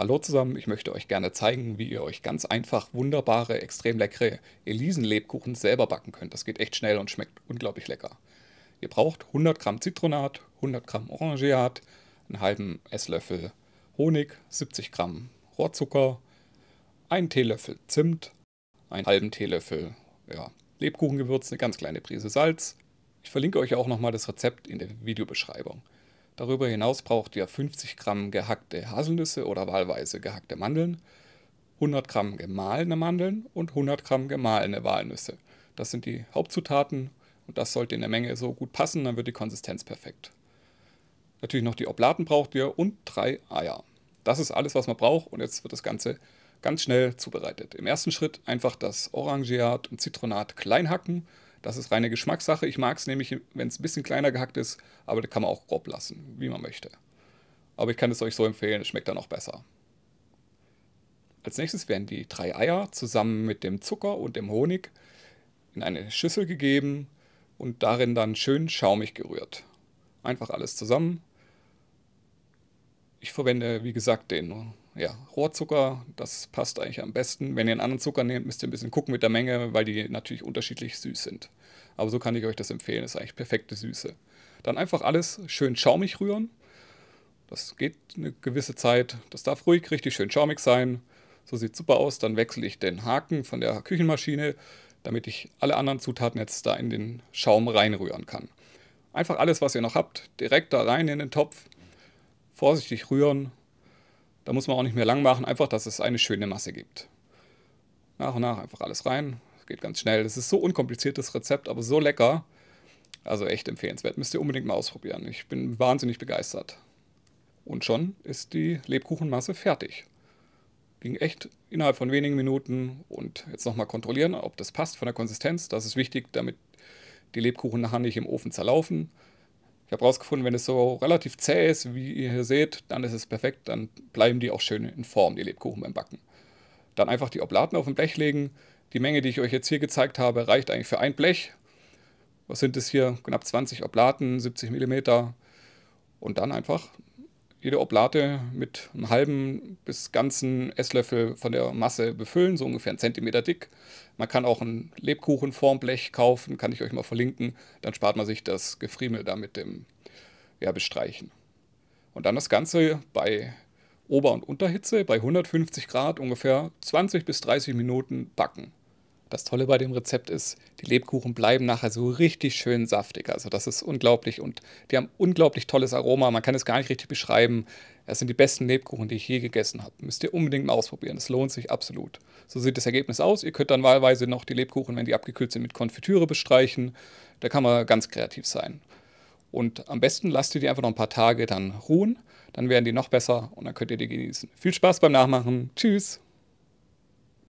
Hallo zusammen, ich möchte euch gerne zeigen, wie ihr euch ganz einfach wunderbare, extrem leckere Elisenlebkuchen selber backen könnt. Das geht echt schnell und schmeckt unglaublich lecker. Ihr braucht 100 Gramm Zitronat, 100 Gramm Orangeat, einen halben Esslöffel Honig, 70 Gramm Rohrzucker, einen Teelöffel Zimt, einen halben Teelöffel ja, Lebkuchengewürz, eine ganz kleine Prise Salz. Ich verlinke euch auch nochmal das Rezept in der Videobeschreibung. Darüber hinaus braucht ihr 50 Gramm gehackte Haselnüsse oder wahlweise gehackte Mandeln, 100 Gramm gemahlene Mandeln und 100 Gramm gemahlene Walnüsse. Das sind die Hauptzutaten und das sollte in der Menge so gut passen, dann wird die Konsistenz perfekt. Natürlich noch die Oblaten braucht ihr und drei Eier. Das ist alles, was man braucht und jetzt wird das Ganze ganz schnell zubereitet. Im ersten Schritt einfach das Orangeat und Zitronat klein hacken das ist reine Geschmackssache. Ich mag es nämlich, wenn es ein bisschen kleiner gehackt ist, aber das kann man auch grob lassen, wie man möchte. Aber ich kann es euch so empfehlen, es schmeckt dann auch besser. Als nächstes werden die drei Eier zusammen mit dem Zucker und dem Honig in eine Schüssel gegeben und darin dann schön schaumig gerührt. Einfach alles zusammen ich verwende, wie gesagt, den ja, Rohrzucker. Das passt eigentlich am besten. Wenn ihr einen anderen Zucker nehmt, müsst ihr ein bisschen gucken mit der Menge, weil die natürlich unterschiedlich süß sind. Aber so kann ich euch das empfehlen. Das ist eigentlich perfekte Süße. Dann einfach alles schön schaumig rühren. Das geht eine gewisse Zeit. Das darf ruhig richtig schön schaumig sein. So sieht super aus. Dann wechsle ich den Haken von der Küchenmaschine, damit ich alle anderen Zutaten jetzt da in den Schaum reinrühren kann. Einfach alles, was ihr noch habt, direkt da rein in den Topf vorsichtig rühren. Da muss man auch nicht mehr lang machen, einfach, dass es eine schöne Masse gibt. Nach und nach einfach alles rein. Das geht ganz schnell. Das ist so unkompliziertes Rezept, aber so lecker. Also echt empfehlenswert. Müsst ihr unbedingt mal ausprobieren. Ich bin wahnsinnig begeistert. Und schon ist die Lebkuchenmasse fertig. Ging echt innerhalb von wenigen Minuten. Und jetzt nochmal kontrollieren, ob das passt von der Konsistenz. Das ist wichtig, damit die Lebkuchen nachher nicht im Ofen zerlaufen. Ich habe herausgefunden, wenn es so relativ zäh ist, wie ihr hier seht, dann ist es perfekt, dann bleiben die auch schön in Form, die Lebkuchen beim Backen. Dann einfach die Oblaten auf dem Blech legen. Die Menge, die ich euch jetzt hier gezeigt habe, reicht eigentlich für ein Blech. Was sind es hier? Knapp 20 Oblaten, 70 mm. Und dann einfach jede Oblate mit einem halben bis ganzen Esslöffel von der Masse befüllen, so ungefähr einen Zentimeter dick. Man kann auch ein Lebkuchenformblech kaufen, kann ich euch mal verlinken. Dann spart man sich das Gefriemel da mit dem ja, Bestreichen. Und dann das Ganze bei Ober- und Unterhitze bei 150 Grad ungefähr 20 bis 30 Minuten backen. Das Tolle bei dem Rezept ist, die Lebkuchen bleiben nachher so richtig schön saftig. Also das ist unglaublich und die haben unglaublich tolles Aroma. Man kann es gar nicht richtig beschreiben. Es sind die besten Lebkuchen, die ich je gegessen habe. Müsst ihr unbedingt mal ausprobieren. Es lohnt sich absolut. So sieht das Ergebnis aus. Ihr könnt dann wahlweise noch die Lebkuchen, wenn die abgekühlt sind, mit Konfitüre bestreichen. Da kann man ganz kreativ sein. Und am besten lasst ihr die einfach noch ein paar Tage dann ruhen. Dann werden die noch besser und dann könnt ihr die genießen. Viel Spaß beim Nachmachen. Tschüss.